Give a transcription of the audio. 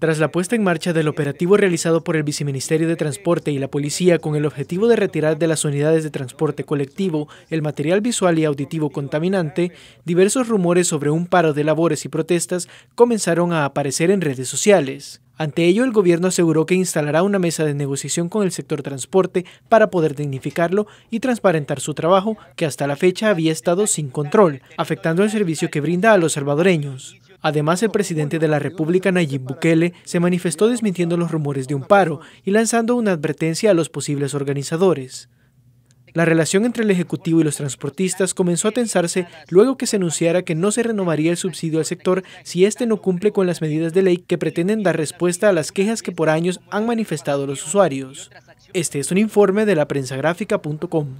Tras la puesta en marcha del operativo realizado por el Viceministerio de Transporte y la Policía con el objetivo de retirar de las unidades de transporte colectivo el material visual y auditivo contaminante, diversos rumores sobre un paro de labores y protestas comenzaron a aparecer en redes sociales. Ante ello, el gobierno aseguró que instalará una mesa de negociación con el sector transporte para poder dignificarlo y transparentar su trabajo, que hasta la fecha había estado sin control, afectando el servicio que brinda a los salvadoreños. Además, el presidente de la República, Nayib Bukele, se manifestó desmintiendo los rumores de un paro y lanzando una advertencia a los posibles organizadores. La relación entre el Ejecutivo y los transportistas comenzó a tensarse luego que se anunciara que no se renovaría el subsidio al sector si éste no cumple con las medidas de ley que pretenden dar respuesta a las quejas que por años han manifestado los usuarios. Este es un informe de la prensagráfica.com.